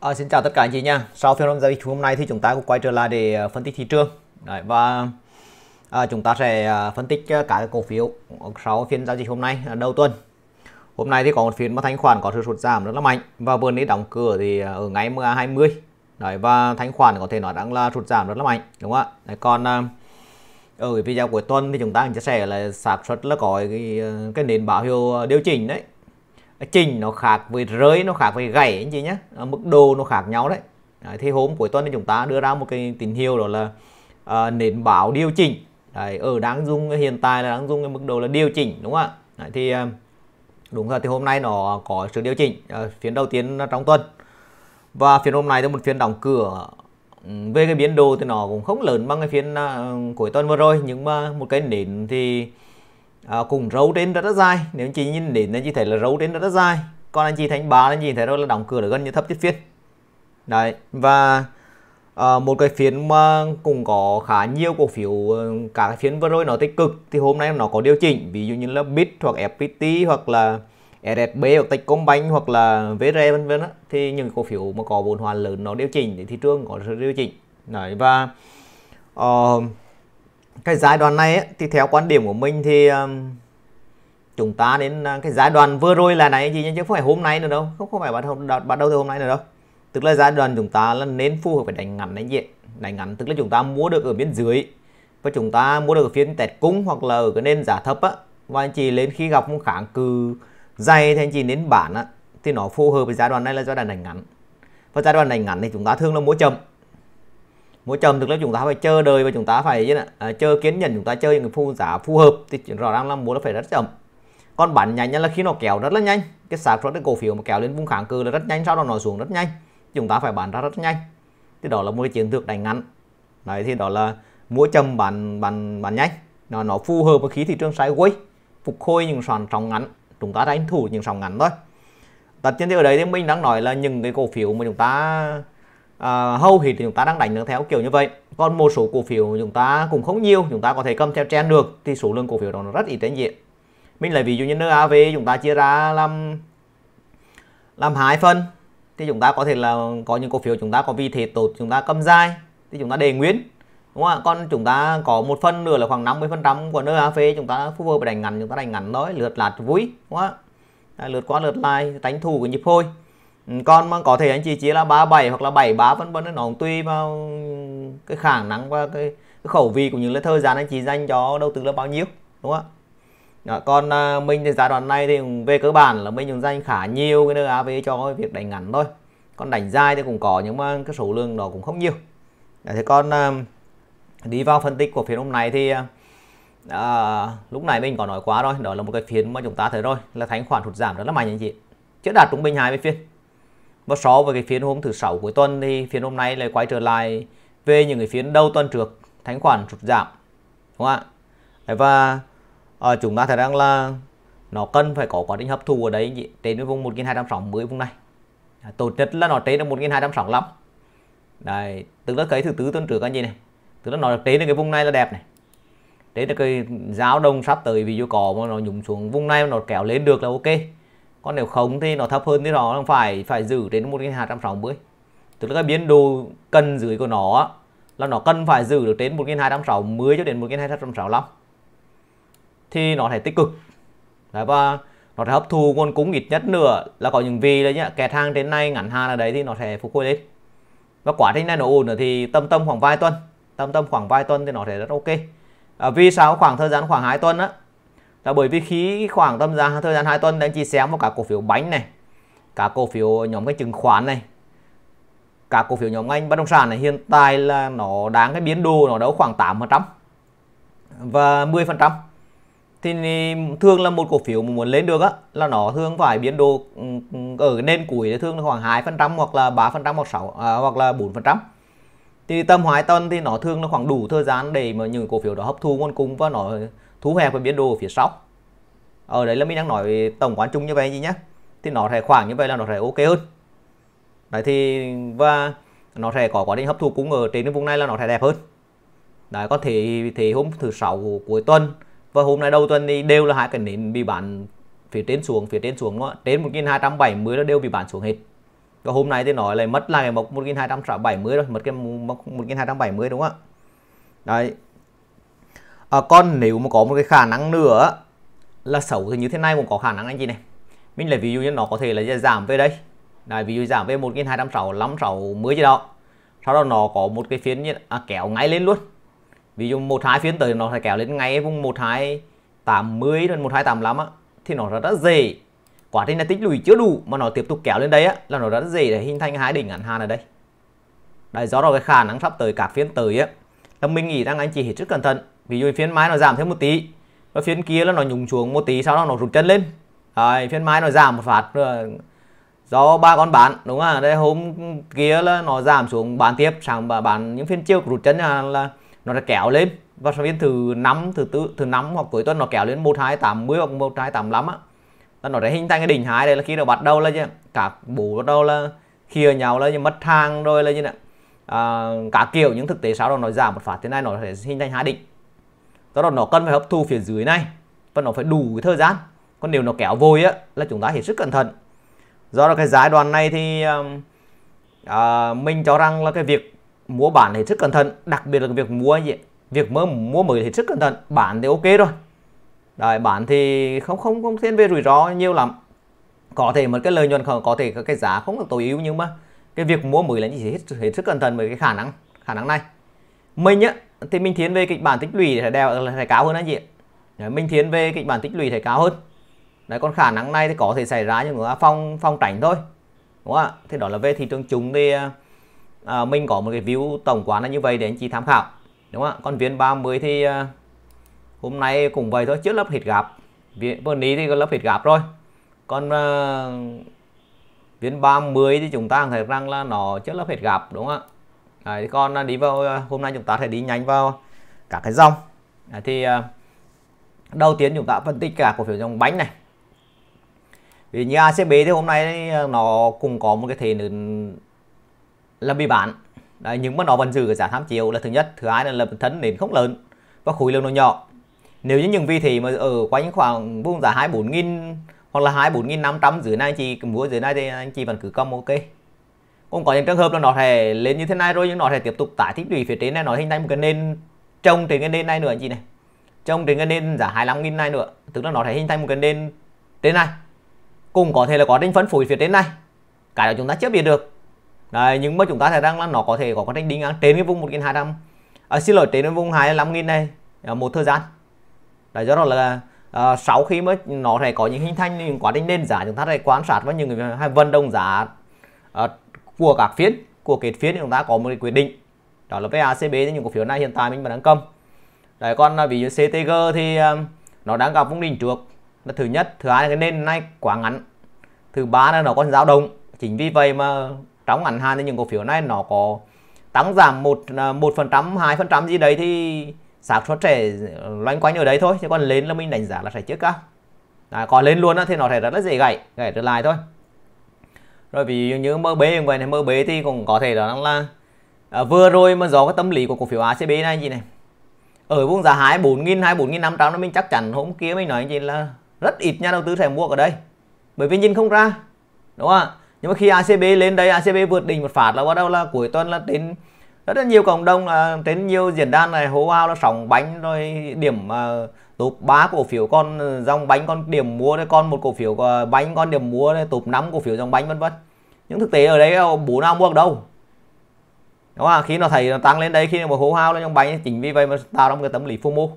À, xin chào tất cả anh chị nha. Sau phiên giao dịch hôm nay thì chúng ta cũng quay trở lại để à, phân tích thị trường. Đấy, và à, chúng ta sẽ à, phân tích à, cả cổ phiếu sau phiên giao dịch hôm nay đầu tuần. Hôm nay thì có một phiên mà thanh khoản có sự sụt giảm rất là mạnh và vừa nãy đóng cửa thì ở ngay MA20. Đấy và thanh khoản có thể nói đang là sụt giảm rất là mạnh đúng không ạ? Đấy, còn ở video cuối tuần thì chúng ta chia sẻ là xác suất là có cái, cái nền báo hiệu điều chỉnh đấy chỉnh nó khác với rơi nó khác với gãy anh chị nhé ờ, mức độ nó khác nhau đấy thì hôm cuối tuần thì chúng ta đưa ra một cái tín hiệu đó là à, ờ, nền báo điều chỉnh đấy, ở đang dùng hiện tại là đang dùng cái mức độ là điều chỉnh đúng không ạ thì ờ, đúng rồi thì hôm nay nó có sự điều chỉnh à, phiên đầu tiên trong tuần và phiên hôm nay là một phiên đóng cửa ừ, về cái biến đồ thì nó cũng không lớn bằng cái phiên cuối tuần vừa rồi nhưng mà một cái nền thì à, cùng rấu trên rất là dài nếu anh chị nhìn đến anh chị thấy là rấu trên rất là dài còn anh chị thành ba anh chị thấy đó là đóng cửa gần như thấp nhất phiên đấy và à, một cái phiên mà cũng có khá nhiều cổ phiếu ờ, cả cái phiên vừa rồi nó tích cực thì hôm nay nó có điều chỉnh ví dụ như là bit hoặc fpt hoặc là SSB hoặc Techcombank hoặc là VRE vân vân thì những cổ phiếu mà có vốn hóa lớn nó điều chỉnh thì thị trường có sự điều chỉnh đấy và uh, cái giai đoạn này ấy, thì theo quan điểm của mình thì um, chúng ta đến à, cái giai đoạn vừa rồi là này gì chứ không phải hôm nay nữa đâu không không phải bắt đầu bắt đầu từ hôm nay nữa đâu tức là giai đoạn chúng ta là nên phù hợp với đánh ngắn đánh diện đánh ngắn tức là chúng ta mua được ở bên dưới và chúng ta mua được ở phiên tẹt cung hoặc là ở cái nền giá thấp á và anh chị lên khi gặp một kháng cự dày thì anh chị đến bản á thì nó phù hợp với giai đoạn này là giai đoạn đánh ngắn và giai đoạn đánh ngắn thì chúng ta thường là mua chậm mua trầm thực ra chúng ta phải chờ đợi và chúng ta phải chứ à, chờ kiến nhận chúng ta chơi những phù giả phù hợp thì rõ ràng là mua nó phải rất chậm còn bản nhanh là khi nó kéo rất là nhanh cái sạc suất cái cổ phiếu mà kéo lên vùng kháng cự là rất nhanh sau đó nó xuống rất nhanh chúng ta phải bán ra rất nhanh thì đó là một cái chiến lược đánh ngắn này thì đó là mua trầm bán bán bán nhanh nó nó phù hợp với khí thị trường sideways phục hồi những sàn sóng ngắn chúng ta đánh thủ những sóng ngắn thôi tất nhiên thì ở đây thì mình đang nói là những cái cổ phiếu mà chúng ta à, hầu hết thì chúng ta đang đánh được theo kiểu như vậy còn một số cổ phiếu chúng ta cũng không nhiều chúng ta có thể cầm theo trend được thì số lượng cổ phiếu đó nó rất ít anh chị mình lấy ví dụ như NAV chúng ta chia ra làm làm hai phần thì chúng ta có thể là có những cổ phiếu chúng ta có vị thế tốt chúng ta cầm dài thì chúng ta đề nguyên đúng không ạ còn chúng ta có một phần nữa là khoảng 50 phần trăm của NAV chúng ta cover và đánh ngắn chúng ta đánh ngắn thôi lượt lạt vui đúng không ạ lượt qua lượt lại tránh thủ của nhịp hồi Ừ, còn mà có thể anh chị chia là 37 hoặc là 73 vân vân nó cũng tùy vào cái khả năng và cái, cái khẩu vị cũng như là thời gian anh chị dành cho đầu tư là bao nhiêu đúng không ạ dạ, còn à, mình thì giai đoạn này thì về cơ bản là mình cũng dành khá nhiều cái nơi NAV cho việc đánh ngắn thôi còn đánh dài thì cũng có nhưng mà cái số lượng đó cũng không nhiều Đấy, dạ, thế còn à, đi vào phân tích của phiên hôm nay thì à, à lúc này mình có nói quá rồi đó là một cái phiên mà chúng ta thấy rồi là thanh khoản thụt giảm rất là mạnh anh chị chưa đạt trung bình hai mươi phiên và so với cái phiên hôm thứ sáu cuối tuần thì phiên hôm nay lại quay trở lại về những cái phiên đầu tuần trước thanh khoản sụt giảm đúng không ạ và à, chúng ta thấy rằng là nó cần phải có quá trình hấp thu ở đấy trên vùng 1260 vùng này à, tốt nhất là nó trên được 1265 đấy tức là cái thứ tư tuần trước anh gì này tức là nó trên được cái vùng này là đẹp này trên được cái giáo đồng sắp tới ví dụ có mà nó nhúng xuống vùng này mà nó kéo lên được là ok còn nếu không thì nó thấp hơn thì nó phải phải giữ đến 1260 tức là cái biến độ cần dưới của nó là nó cần phải giữ được đến 1260 cho đến 1265 thì nó sẽ tích cực Đấy, và nó sẽ hấp thu nguồn cung ít nhất nữa là có những vì đấy nhá kẹt hàng đến nay ngắn hàng là đấy thì nó sẽ phục hồi lên và quá trình này nó ổn nữa thì tâm tâm khoảng vài tuần tâm tâm khoảng vài tuần thì nó sẽ rất ok à, vì sao khoảng thời gian khoảng 2 tuần á là bởi vì khi khoảng tầm gian thời gian 2 tuần anh chị xem vào cả cổ phiếu bánh này cả cổ phiếu nhóm cái chứng khoán này cả cổ phiếu nhóm ngành bất động sản này hiện tại là nó đang cái biến đồ nó đâu khoảng 8% và 10% thì thường là một cổ phiếu mà muốn lên được á là nó thường phải biến đồ ừ, ở nền cuối thì thường là khoảng 2% hoặc là 3% hoặc 6 à, hoặc là 4%. Thì tầm hoài tuần thì nó thường là khoảng đủ thời gian để mà những cổ phiếu đó hấp thu nguồn cung và nó thú hẹp và biến đồ phía sau ở đấy là mình đang nói tổng quán chung như vậy gì nhá thì nó sẽ khoảng như vậy là nó sẽ ok hơn đấy thì và nó sẽ có quá trình hấp thụ cung ở trên cái vùng này là nó sẽ đẹp hơn đấy có thể thì hôm thứ sáu cuối tuần và hôm nay đầu tuần thì đều là hai cái nến bị bán phía trên xuống phía trên xuống nó trên 1270 là đều bị bán xuống hết và hôm nay thì nói lại mất là cái mốc 1270 rồi mất cái mốc 1270 đúng không ạ đấy à, còn nếu mà có một cái khả năng nữa là xấu thì như thế này cũng có khả năng anh chị này mình lấy ví dụ như nó có thể là giảm về đây này ví dụ giảm về 1265 60 gì đó sau đó nó có một cái phiên như, à, kéo ngay lên luôn ví dụ một hai phiên tới nó sẽ kéo lên ngay vùng 1280 đến 1285 á thì nó rất, rất dễ quá trình là tích lũy chưa đủ mà nó tiếp tục kéo lên đây á là nó rất dễ để hình thành hai đỉnh ngắn hạn ở đây Đấy, do đó cái khả năng sắp tới các phiên tới á là mình nghĩ rằng anh chị hết sức cẩn thận ví dụ phiên mai nó giảm thêm một tí rồi phiên kia là nó nhúng xuống một tí sau đó nó rụt chân lên Đấy, phiên mai nó giảm một phát do ba con bán đúng không đây hôm kia là nó giảm xuống bán tiếp sáng bà bán những phiên chiều rụt chân là, là nó đã kéo lên và sau phiên thứ năm thứ tư thứ năm hoặc cuối tuần nó kéo lên một hai tám mươi hoặc một hai tám lắm á là nó đã hình thành cái đỉnh hai đây là khi nó bắt đầu là chứ cả bù bắt đầu là khìa nhau là như mất hàng rồi là như này à, cả kiểu những thực tế sau đó nó giảm một phát thế này nó sẽ hình thành hai đỉnh do đó nó cần phải hấp thu phía dưới này và nó phải đủ cái thời gian còn nếu nó kéo vội á là chúng ta hết sức cẩn thận do đó cái giai đoạn này thì à, mình cho rằng là cái việc mua bản hết sức cẩn thận đặc biệt là việc mua gì việc mua mua mới hết sức cẩn thận bản thì ok rồi Đấy, bán thì không không không thiên về rủi ro nhiều lắm có thể một cái lợi nhuận có thể cái giá không được tối ưu nhưng mà cái việc mua mới là chỉ hết, hết sức cẩn thận với cái khả năng khả năng này mình á thì Minh Thiến về kịch bản tích lũy thì đèo là cao hơn anh chị đấy, Minh Thiến về kịch bản tích lũy thì cao hơn đấy còn khả năng này thì có thể xảy ra nhưng mà phong phong tránh thôi đúng không ạ thế đó là về thị trường chúng thì à, mình có một cái view tổng quán là như vậy để anh chị tham khảo đúng không ạ còn viên 30 thì à, hôm nay cũng vậy thôi trước lớp gặp, gạp vườn lý thì có lớp hít gặp rồi còn à, viên 30 thì chúng ta thấy rằng là nó trước lớp hít gặp đúng không ạ Đấy, còn à, đi vào à, hôm nay chúng ta sẽ đi nhanh vào các cái dòng Đấy, thì à, đầu tiên chúng ta phân tích cả cổ phiếu dòng bánh này vì như ACB thì hôm nay nó cũng có một cái thể nền là bị bán Đấy, nhưng mà nó vẫn giữ cái giá tham chiếu là thứ nhất thứ hai là lập thấn nền không lớn và khối lượng nó nhỏ nếu như những vị thị mà ở quanh khoảng vùng giá 24.000 hoặc là 24.500 dưới này chị mua dưới này thì anh chị vẫn cứ cầm ok cũng có những trường hợp là nó sẽ lên như thế này rồi nhưng nó sẽ tiếp tục tải tích lũy phía trên này nó hình thành một cái nền trồng trên cái nền này nữa anh chị này trồng trên cái nền giá 25 nghìn này nữa tức là nó sẽ hình thành một cái nền trên này cũng có thể là có trình phân phối phía trên này cái đó chúng ta chưa biết được Đấy, nhưng mà chúng ta thấy rằng là nó có thể có quá trình đi ngang trên cái vùng 1200 à, xin lỗi trên cái vùng 25.000 này à, một thời gian Đấy, do đó là à, sau khi mới nó sẽ có những hình thành những quá trình lên giá chúng ta sẽ quan sát với những người vận động giá à, của các phiên của kết phiên thì chúng ta có một quyết định đó là VACB thì những cổ phiếu này hiện tại mình vẫn đang cầm đấy còn à, ví dụ CTG thì à, nó đang gặp vùng đỉnh trước là thứ nhất thứ hai là cái nền này quá ngắn thứ ba là nó còn dao động chính vì vậy mà trong ngắn hạn thì những cổ phiếu này nó có tăng giảm một à, một phần trăm hai phần trăm gì đấy thì xác suất trẻ loanh quanh ở đấy thôi chứ còn lên là mình đánh giá là sẽ trước cao à, có lên luôn thì nó sẽ rất là dễ gãy gãy trở lại thôi rồi ví dụ như MB vậy này MB thì cũng có thể đó là à, vừa rồi mà do cái tâm lý của cổ phiếu ACB này gì này ở vùng giá 24.000 24.500 nó mình chắc chắn hôm kia mình nói gì là rất ít nhà đầu tư sẽ mua ở đây bởi vì nhìn không ra đúng không ạ nhưng mà khi ACB lên đây ACB vượt đỉnh một phát là bắt đầu là cuối tuần là đến rất là nhiều cộng đồng là trên nhiều diễn đàn này hố ao là sóng bánh rồi điểm ờ, tụp ba cổ phiếu con ờ, dòng bánh con điểm mua đấy con một cổ phiếu uh, bánh con điểm mua đấy tụp năm cổ phiếu dòng bánh vân vân những thực tế ở đấy bố nào mua được đâu đúng không? khi nó thấy nó tăng lên đây khi mà hố hao lên trong bánh chính vì vậy mà tạo ra một cái tâm lý phô fomo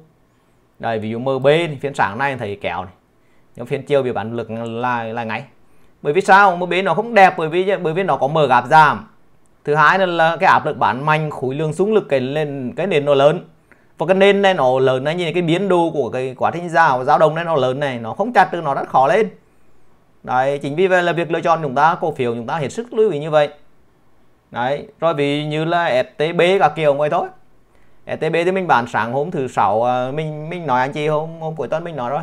đây ví dụ mb phiên sáng nay thấy kéo này nhưng phiên chiều bị bán lực là là ngay bởi vì sao mb nó không đẹp bởi vì bởi vì nó có mở gap giảm thứ hai nữa là cái áp lực bán mạnh khối lượng xung lực cái lên cái nền nó lớn và cái nền này nó lớn này như cái biến đồ của cái quá trình dao giao động này nó lớn này nó không chặt được nó rất khó lên đấy chính vì vậy là việc lựa chọn chúng ta cổ phiếu chúng ta hết sức lưu ý như vậy đấy rồi vì như là STB cả kiểu vậy thôi STB thì mình bán sáng hôm thứ sáu à, mình mình nói anh chị hôm hôm cuối tuần mình nói rồi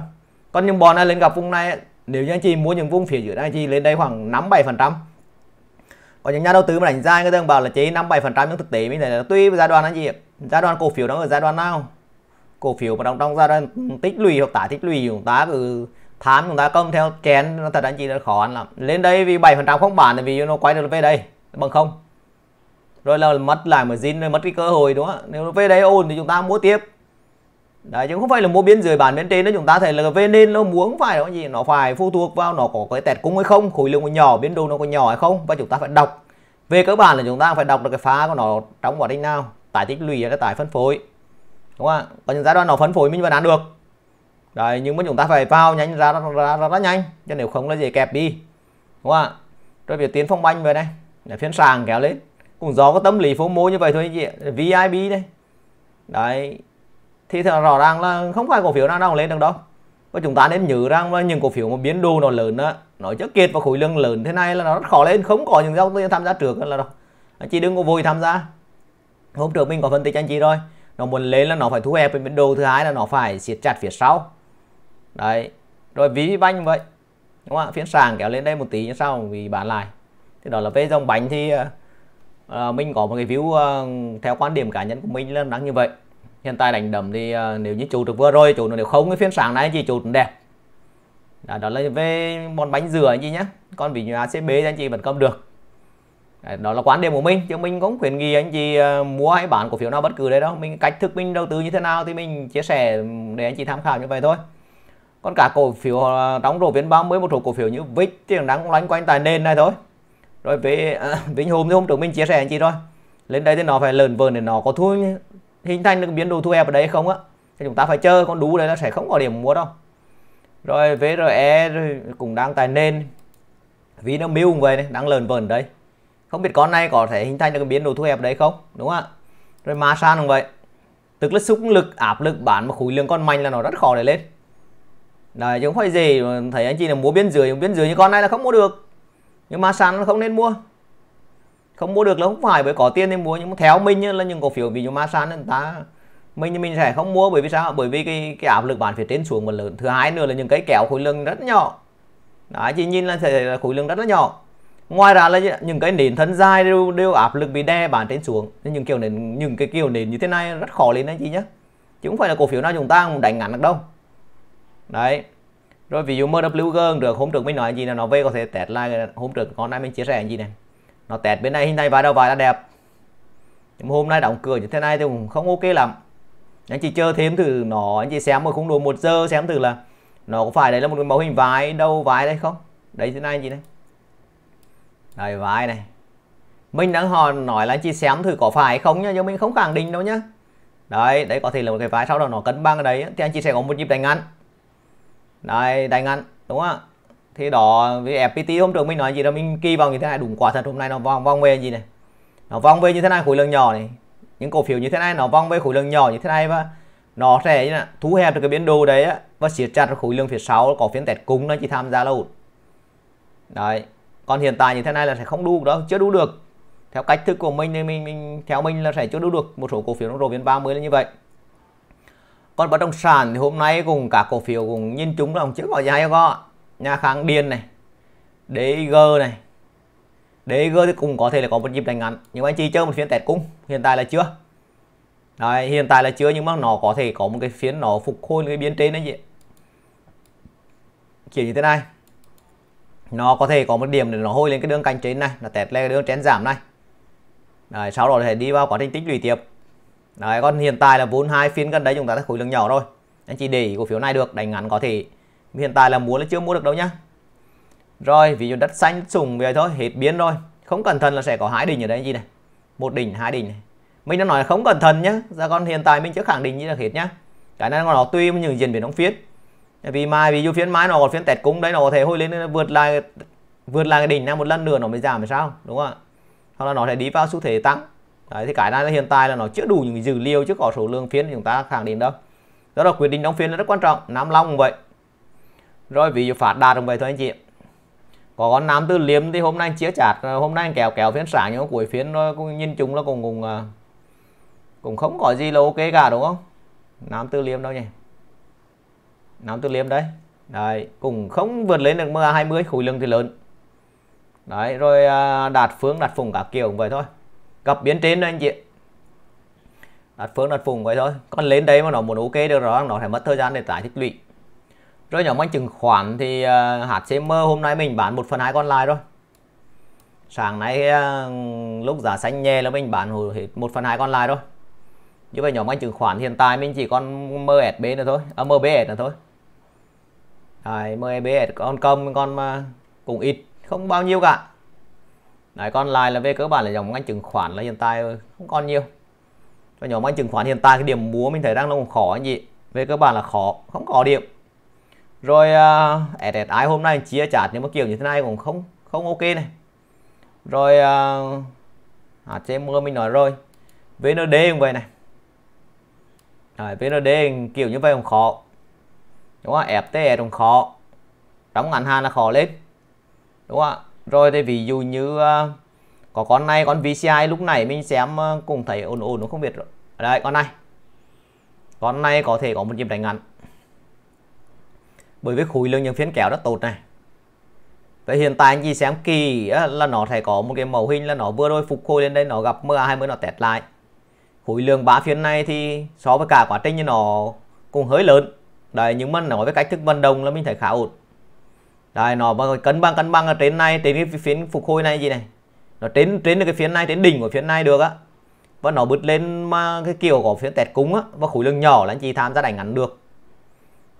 còn những bọn này lên gặp vùng này nếu như anh chị mua những vùng phía dưới này anh chị lên đây khoảng năm bảy phần trăm có những nhà đầu tư mà đánh dài người ta bảo là chế năm bảy phần trăm nhưng thực tế mình thấy là tùy giai đoạn là gì giai đoạn cổ phiếu nó ở giai đoạn nào cổ phiếu mà trong trong giai đoạn tích lũy hoặc tái tích lũy chúng ta cứ tham chúng ta công theo chén nó thật anh chị nó khó ăn lắm lên đây vì bảy phần trăm không bán là vì nó quay được về đây bằng không rồi là mất lại mà zin rồi mất cái cơ hội đúng không nếu nó về đây ổn thì chúng ta mua tiếp đấy chứ không phải là mua biên dưới bản bên trên đó chúng ta thấy là về nên nó muốn phải nó gì nó phải phụ thuộc vào nó có cái tẹt cung hay không khối lượng của nhỏ biến độ nó có nhỏ hay không và chúng ta phải đọc về cơ bản là chúng ta phải đọc được cái phá của nó trong quá trình nào tải tích lũy hay là tải phân phối đúng không ạ có những giai đoạn nó phân phối mình vẫn ăn được đấy nhưng mà chúng ta phải vào nhanh ra ra ra, ra, ra nhanh chứ nếu không là dễ kẹp đi đúng không ạ rồi việc tiến phong banh về đây để phiên sàn kéo lên cũng do có tâm lý phố mô như vậy thôi anh chị ạ vip đây đấy thì rõ ràng là không phải cổ phiếu nào nào lên được đâu và chúng ta nên nhớ rằng những cổ phiếu mà biến đồ nó lớn đó, nó chất kiệt và khối lượng lớn thế này là nó rất khó lên không có những dòng tham gia trước là đâu chị đừng có vội tham gia hôm trước mình có phân tích anh chị rồi nó muốn lên là nó phải thu hẹp biến đồ thứ hai là nó phải siết chặt phía sau đấy rồi ví banh vậy đúng không ạ phiên sàn kéo lên đây một tí như sau vì bán lại thì đó là về dòng bánh thì uh, mình có một cái view uh, theo quan điểm cá nhân của mình là đáng như vậy hiện tại đánh đầm thì uh, nếu như chủ được vừa rồi chủ nó nếu không cái phiên sáng này chị chủ đẹp đó, đó là về món bánh dừa anh chị nhé còn ví dụ ACB thì anh chị vẫn cầm được Đấy, đó là quan điểm của mình chứ mình cũng khuyến nghị anh chị ờ, mua hay bán cổ phiếu nào bất cứ đấy đâu mình cách thức mình đầu tư như thế nào thì mình chia sẻ để anh chị tham khảo như vậy thôi còn cả cổ phiếu đóng ờ, rổ viên 30 một số cổ phiếu như VIX thì đang loanh quanh tài nền này thôi rồi về Vinh Hùng thì hôm trước mình chia sẻ anh chị rồi lên đây thì nó phải lớn vờn để nó có thu hình thành được biến đồ thu hẹp ở đấy không á thì chúng ta phải chờ con đú đấy nó sẽ không có điểm mua đâu rồi VRE cũng đang tài nên nền Vinamilk cũng vậy này đang lờn vờn đấy không biết con này có thể hình thành được biến đồ thu hẹp đấy không đúng không ạ rồi Masan cũng vậy tức là xúc lực áp lực bán mà khối lượng con manh là nó rất khó để lên đấy chứ không phải gì thấy anh chị là mua biến dưới biến dưới như con này là không mua được nhưng Masan nó không nên mua không mua được là không phải bởi có tiền thì mua nhưng mà theo mình là những cổ phiếu ví dụ Masan người ta mình mình sẽ không mua bởi vì sao bởi vì cái cái áp lực bán phía trên xuống một lớn thứ hai nữa là những cái kéo khối lượng rất nhỏ đó chỉ nhìn là sẽ là khối lượng rất là nhỏ ngoài ra là những cái nền thân dài đều, đều áp lực bị đè bán trên xuống nên những kiểu nền những cái kiểu nền như thế này rất khó lên anh chị nhé chứ không phải là cổ phiếu nào chúng ta cũng đánh ngắn được đâu đấy rồi ví dụ MWG được hôm trước mình nói gì là nó về có thể test lại hôm trước con này mình chia sẻ gì này nó tẹt bên này hình này vài đầu vài là đẹp nhưng mà hôm nay đóng cửa như thế này thì cũng không ok lắm anh chị chờ thêm thử nó anh chị xem một khung đủ một giờ xem thử là nó có phải đấy là một mẫu hình vái đâu vái đấy không đấy thế này anh chị này đây vái này mình đang hòn nói là anh chị xem thử có phải không nhá nhưng mình không khẳng định đâu nhá đấy đấy có thể là một cái vái sau đó nó cân bằng ở đấy thì anh chị sẽ có một nhịp đánh ngắn đây đánh ngắn đúng không ạ thế đó với FPT hôm trước mình nói gì đó mình kỳ vào như thế này đúng quả thật hôm nay nó vòng vòng về gì này nó vòng về như thế này khối lượng nhỏ này những cổ phiếu như thế này nó vòng về khối lượng nhỏ như thế này và nó sẽ như là thu hẹp được cái biến đồ đấy á, và siết chặt khối lượng phía sau có phiên tẹt cúng nó chỉ tham gia là đấy còn hiện tại như thế này là sẽ không đủ đó chưa đủ được theo cách thức của mình thì mình mình theo mình là sẽ chưa đủ được một số cổ phiếu nó rổ viên 30 là như vậy còn bất động sản thì hôm nay cùng cả cổ phiếu cùng nhìn chúng là chưa có giá cho có nhà kháng điên này DG này DG thì cũng có thể là có một nhịp đánh ngắn nhưng mà anh chị chơi một phiên tẹt cung hiện tại là chưa Đấy, hiện tại là chưa nhưng mà nó có thể có một cái phiên nó phục hồi cái biến trên đấy gì, kiểu như thế này nó có thể có một điểm để nó hôi lên cái đường cạnh trên này là tẹt lên cái đường trên giảm này Đấy, sau đó thì đi vào quá trình tích lũy tiếp Đấy, còn hiện tại là vốn hai phiên gần đấy chúng ta đã khối lượng nhỏ rồi anh chị để ý cổ phiếu này được đánh ngắn có thể hiện tại là muốn là chưa mua được đâu nhá rồi ví dụ đất xanh đất sùng về thôi hết biến rồi không cẩn thận là sẽ có hai đỉnh ở đây gì này một đỉnh hai đỉnh này mình đã nói là không cẩn thận nhá ra dạ, con hiện tại mình chưa khẳng định như là hết nhá cái này nó tùy những diễn biến trong phiên vì mai ví dụ phiên mai nó còn phiên tẹt cúng đấy nó có thể hồi lên vượt lại vượt lại cái đỉnh nào một lần nữa nó mới giảm hay sao đúng không ạ hoặc là nó sẽ đi vào xu thế tăng đấy thì cái này là hiện tại là nó chưa đủ những dữ liệu chứ có số lượng phiên chúng ta khẳng định đâu đó là quyết định đóng phiên là rất quan trọng nam long cũng vậy rồi ví dụ phát đạt cũng vậy thôi anh chị có con nam tư liêm thì hôm nay anh chia chặt hôm nay anh kéo kéo phiên sáng nhưng cuối phiên nó cũng nhìn chung nó cũng cũng à, cũng không có gì là ok cả đúng không nam tư liêm đâu nhỉ nam tư liêm đấy đấy cũng không vượt lên được MA 20 khối lượng thì lớn đấy rồi à, đạt phương đạt phùng cả kiểu cũng vậy thôi gặp biến trên đấy anh chị đặt phương đặt phùng vậy thôi còn lên đấy mà nó muốn ok được rồi nó phải mất thời gian để tải tích lũy rồi nhóm anh chứng khoán thì uh, ờ, HCM hôm nay mình bán 1 phần 2 còn lại rồi. Sáng nay ờ, lúc giá xanh nhẹ là mình bán hết 1 phần 2 còn lại rồi. Như vậy nhóm anh chứng khoán hiện tại mình chỉ còn MSB nữa thôi, à, MBS nữa thôi. Đấy, MBS con cầm con mà ờ, cũng ít, không bao nhiêu cả. Đấy, còn lại là về cơ bản là dòng anh chứng khoán là hiện tại không còn nhiều. Và nhóm anh chứng khoán hiện tại cái điểm múa mình thấy đang là khó anh chị. Về cơ bản là khó, không có điểm rồi uh, à, SSI hôm nay chia chart nhưng mà kiểu như thế này cũng không không ok này rồi uh, mưa mình nói rồi VND cũng vậy này rồi VND kiểu như vậy cũng khó đúng không FTS cũng khó đóng ngắn hạn là khó lên đúng không rồi thì ví dụ như uh, có con này con VCI lúc này mình xem uh, cũng thấy ổn ổn nó không biết rồi đấy con này con này có thể có một nhịp đánh ngắn bởi vì khối lượng những phiên kéo rất tốt này và hiện tại anh chị xem kỳ là nó sẽ có một cái mẫu hình là nó vừa rồi phục hồi lên đây nó gặp MA20 nó test lại khối lượng ba phiên này thì so với cả quá trình như nó cũng hơi lớn đấy nhưng mà nói với cách thức vận động là mình thấy khá ổn đấy nó cân bằng cân bằng ở trên này trên cái phiến phục hồi này gì này nó trên trên được cái phiến này trên đỉnh của phiến này được á và nó bứt lên mà cái kiểu của phiến tẹt cúng á và khối lượng nhỏ là anh chị tham gia đánh ngắn được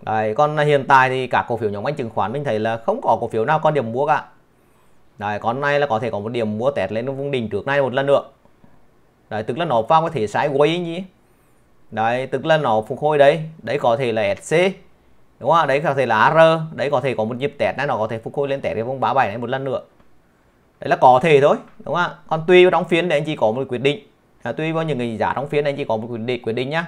Đấy, còn hiện tại thì cả cổ phiếu nhóm ngành chứng khoán mình thấy là không có cổ phiếu nào có điểm mua cả. Đấy, con này là có thể có một điểm mua tẹt lên vùng đỉnh trước này một lần nữa. Đấy, tức là nó vào có thể sai quay nhỉ. Đấy, tức là nó phục hồi đấy, đấy có thể là SC. Đúng không? Đấy có thể là AR, đấy có thể có một nhịp tẹt này nó có thể phục hồi lên tẹt cái vùng 37 này một lần nữa. Đấy là có thể thôi, đúng không ạ? Còn tùy vào trong phiên để anh chị có một quyết định. À, tùy vào những cái giá trong phiên anh chị có một quyết định quyết định nhá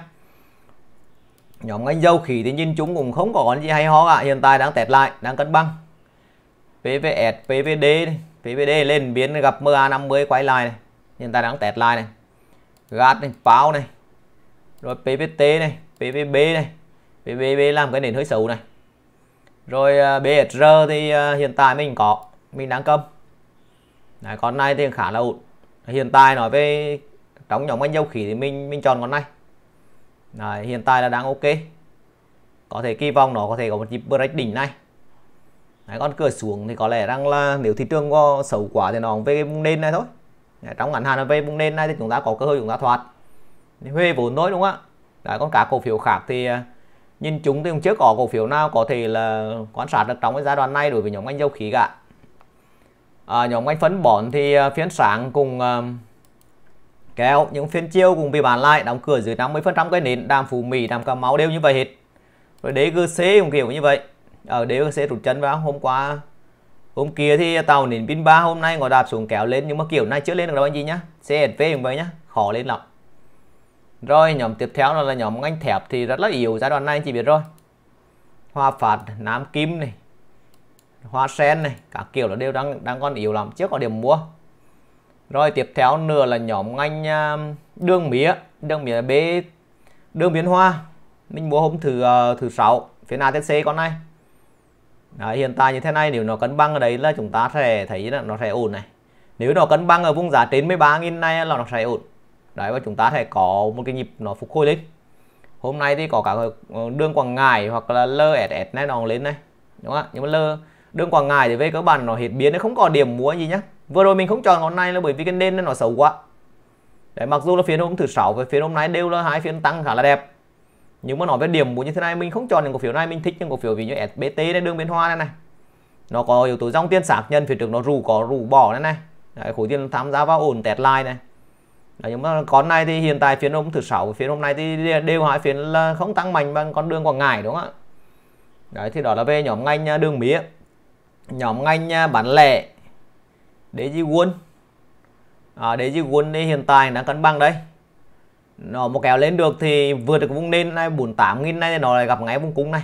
nhóm ngành dầu khí thì nhìn chung cũng không có gì hay ho cả hiện tại đang tẹt lại đang cân bằng PVS PVD PVD lên biến gặp MA50 quay lại này. hiện tại đang tẹt lại này gạt này pháo này rồi PVT này PVB này PVB làm cái nền hơi xấu này rồi à, BSR thì à, hiện tại mình có mình đang cầm Đấy, con này thì khá là ổn hiện tại nói về trong nhóm ngành dầu khí thì mình mình chọn con này Đấy, hiện tại là đang ok có thể kỳ vọng nó có thể có một nhịp break đỉnh này Đấy, con cửa xuống thì có lẽ đang là nếu thị trường có xấu quá thì nó cũng về vùng nền này thôi Đấy, trong ngắn hạn nó về vùng nền này thì chúng ta có cơ hội chúng ta thoát huê vốn thôi đúng không ạ Đấy, còn cả cổ phiếu khác thì à, nhìn chúng thì cũng chưa có cổ phiếu nào có thể là quan sát được trong cái giai đoạn này đối với nhóm ngành dầu khí cả à, nhóm ngành phân bón thì à, phiên sáng cùng à, kéo những phiên chiều cũng bị bán lại đóng cửa dưới 50% cái nến đàm phú mỹ đàm cà mau đều như vậy hết rồi DGC cũng kiểu như vậy ở ờ, DGC rụt chân vào hôm qua hôm kia thì tàu nến pin ba hôm nay ngồi đạp xuống kéo lên nhưng mà kiểu này chưa lên được đâu anh chị nhá CSV cũng vậy nhá khó lên lắm rồi nhóm tiếp theo là, nhóm ngành thép thì rất là yếu giai đoạn này anh chị biết rồi hoa phạt Nam Kim này Hoa Sen này cả kiểu là đều đang đang còn yếu lắm chưa có điểm mua rồi tiếp theo nữa là nhóm ngành à, đường mía đường mía b đường biến hoa mình mua hôm thứ ờ, thứ sáu phía ATC con này Đấy, hiện tại như thế này nếu nó cân bằng ở đấy là chúng ta sẽ thấy là nó sẽ ổn này nếu nó cân bằng ở vùng giá trên 13.000 này là nó sẽ ổn đấy và chúng ta sẽ có một cái nhịp nó phục hồi lên hôm nay thì có cả ờ, đường Quảng Ngãi hoặc là LSS này nó lên này đúng không ạ nhưng mà L đường Quảng Ngãi thì về cơ bản nó hết biến nó không có điểm mua gì nhá Vừa rồi mình không chọn ngón này là bởi vì cái nền nó xấu quá. Đấy, mặc dù là phiên hôm thứ sáu và phiên hôm nay đều là hai phiên tăng khá là đẹp. Nhưng mà nói về điểm của như thế này mình không chọn những cổ phiếu này, mình thích những cổ phiếu ví như SBT này, Đường Biên hoa này này. Nó có yếu tố dòng tiền sạc nhân phía trước nó rủ có rủ bỏ này này. Đấy, khối tiền tham gia vào ổn tẹt lại này. Đấy, nhưng mà con này thì hiện tại phiên hôm thứ sáu và phiên hôm nay thì đều hai phiên là không tăng mạnh bằng con đường Quảng ngải đúng không ạ? Đấy thì đó là về nhóm ngành à, đường mía. Nhóm ngành à, bán lẻ đế di quân à, đế won quân thì hiện tại đang cân bằng đây nó một kéo lên được thì vượt được vùng nền này 48 nghìn này nó lại gặp ngay vùng cung này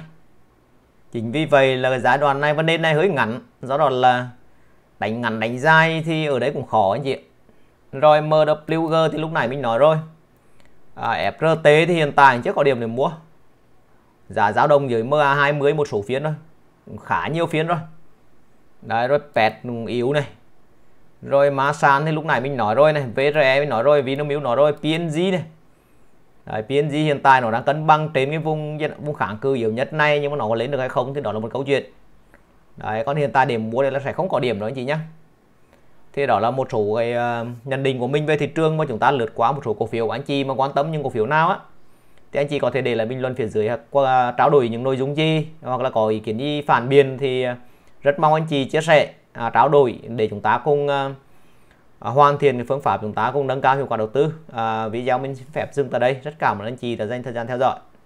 chính vì vậy là cái giai đoạn này vấn đề này hơi ngắn do đó là đánh ngắn đánh dài thì ở đấy cũng khó anh chị rồi MWG thì lúc này mình nói rồi à, FRT thì hiện tại chưa có điểm để mua giá dao động dưới MA20 một số phiên thôi khá nhiều phiên rồi đấy rồi pet yếu này rồi má sàn thì lúc nãy mình nói rồi này VRE mình nói rồi Vinamilk nói rồi PNG này Đấy, PNG hiện tại nó đang cân bằng trên cái vùng vùng kháng cự yếu nhất này nhưng mà nó có lên được hay không thì đó là một câu chuyện Đấy, còn hiện tại điểm mua đây là sẽ không có điểm đó anh chị nhé thì đó là một số cái ờ, nhận định của mình về thị trường mà chúng ta lượt qua một số cổ phiếu của anh chị mà quan tâm những cổ phiếu nào á thì anh chị có thể để lại bình luận phía dưới hoặc qua trao đổi những nội dung gì hoặc là có ý kiến gì phản biện thì ờ, rất mong anh chị chia sẻ à, trao đổi để chúng ta cùng à, à hoàn thiện phương pháp chúng ta cùng nâng cao hiệu quả đầu tư à, video mình xin phép dừng tại đây rất cảm ơn anh chị đã dành thời gian theo dõi